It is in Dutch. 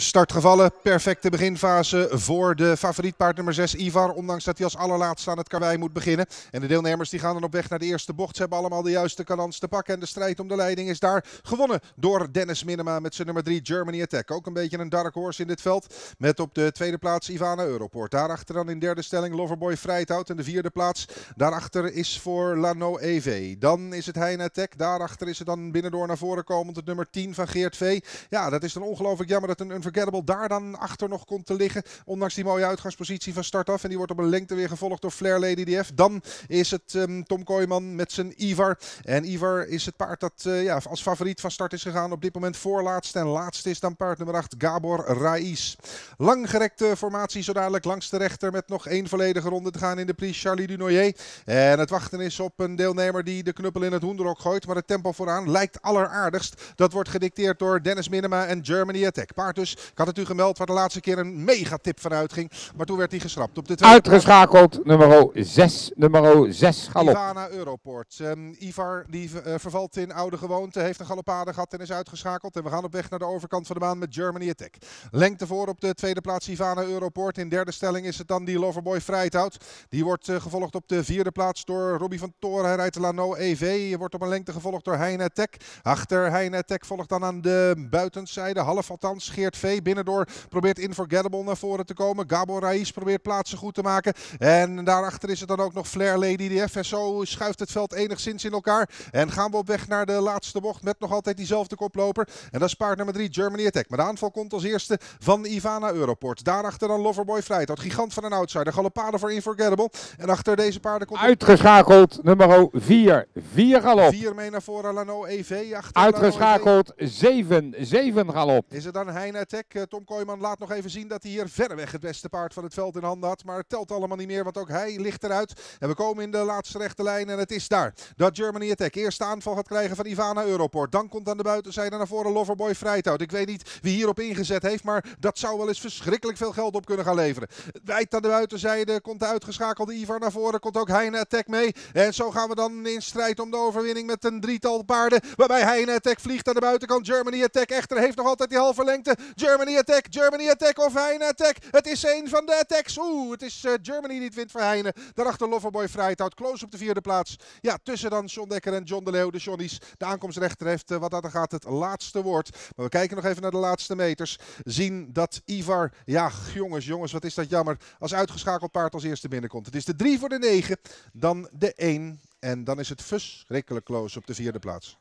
Startgevallen, perfecte beginfase voor de favorietpaard nummer 6 Ivar. Ondanks dat hij als allerlaatste aan het karwei moet beginnen. En de deelnemers die gaan dan op weg naar de eerste bocht. Ze hebben allemaal de juiste kalans te pakken. En de strijd om de leiding is daar gewonnen door Dennis Minema met zijn nummer 3 Germany Attack. Ook een beetje een dark horse in dit veld. Met op de tweede plaats Ivana Europort. Daarachter dan in derde stelling Loverboy Vrijthout. En de vierde plaats daarachter is voor Lano EV. Dan is het Heine Attack. Daarachter is het dan binnendoor naar voren komend het nummer 10 van Geert V. Ja, dat is dan ongelooflijk jammer dat een Unforgettable daar dan achter nog komt te liggen. Ondanks die mooie uitgangspositie van start af. En die wordt op een lengte weer gevolgd door Flair Lady DF. Dan is het ehm, Tom Kooijman met zijn Ivar. En Ivar is het paard dat eh, ja, als favoriet van start is gegaan. Op dit moment voorlaatst En laatst is dan paard nummer 8 Gabor Raiz. Langgerekte formatie zo dadelijk langs de rechter. Met nog één volledige ronde te gaan in de Prix Charlie Dunoyer. En het wachten is op een deelnemer die de knuppel in het hoenderok gooit. Maar het tempo vooraan lijkt alleraardigst. Dat wordt gedicteerd door Dennis Minema en Germany Attack. Paard dus ik had het u gemeld waar de laatste keer een megatip vanuit ging. Maar toen werd hij geschrapt. Op de tweede... Uitgeschakeld nummer 6, nummer 6 galop. Ivana Europort. Ehm, Ivar die eh, vervalt in oude gewoonte. Heeft een galopade gehad en is uitgeschakeld. En we gaan op weg naar de overkant van de baan met Germany Attack. Lengte voor op de tweede plaats Ivana Europort. In derde stelling is het dan die Loverboy Vrijthout. Die wordt eh, gevolgd op de vierde plaats door Robbie van Toren. Hij rijdt de Lano EV. Wordt op een lengte gevolgd door Heine Tech. Achter Heine Tech volgt dan aan de buitenzijde. Half althans Geert binnendoor probeert Inforgettable naar voren te komen. Gabo Raiz probeert plaatsen goed te maken. En daarachter is het dan ook nog Flair Lady. De FSO schuift het veld enigszins in elkaar. En gaan we op weg naar de laatste bocht met nog altijd diezelfde koploper. En dat is paard nummer 3, Germany Attack. Maar de aanval komt als eerste van Ivana Europort. Daarachter dan Loverboy Vrijthout. Gigant van een outsider. Galoppade voor Inforgettable. En achter deze paarden komt... Uitgeschakeld nummer 4. 4 galop. 4 mee naar voren, Lano EV. Achter e Uitgeschakeld 7. 7 galop. Is het dan Heine Tech. Eh, Tom Kooijman laat nog even zien dat hij hier verreweg het beste paard van het veld in handen had. Maar het telt allemaal niet meer, want ook hij ligt eruit. En we komen in de laatste rechte lijn en het is daar. Dat Germany Attack eerste aanval gaat krijgen van Ivana Europort. Dan komt aan de buitenzijde naar voren Loverboy Vrijtout. Ik weet niet wie hierop ingezet heeft, maar dat zou wel eens verschrikkelijk veel geld op kunnen gaan leveren. Wijd aan de buitenzijde komt de uitgeschakelde Ivar naar voren. Komt ook Heine Attack mee. En zo gaan we dan in strijd om de overwinning met een drietal paarden. Waarbij Heine Attack vliegt aan de buitenkant. Germany Attack echter heeft nog altijd die halve lengte. Germany attack, Germany attack of Heine attack. Het is een van de attacks. Oeh, het is eh, Germany die het wint voor Heine. Daarachter Loverboy Vrijthout, close op de vierde plaats. Ja, tussen dan John Dekker en John de Leeuw, de Johnnies. De aankomstrechter heeft uh, wat dat gaat het laatste woord. Maar we kijken nog even naar de laatste meters. Zien dat Ivar, ja jongens, jongens, wat is dat jammer. Als uitgeschakeld paard als eerste binnenkomt. Het is de drie voor de negen. dan de 1 en dan is het verschrikkelijk close op de vierde plaats.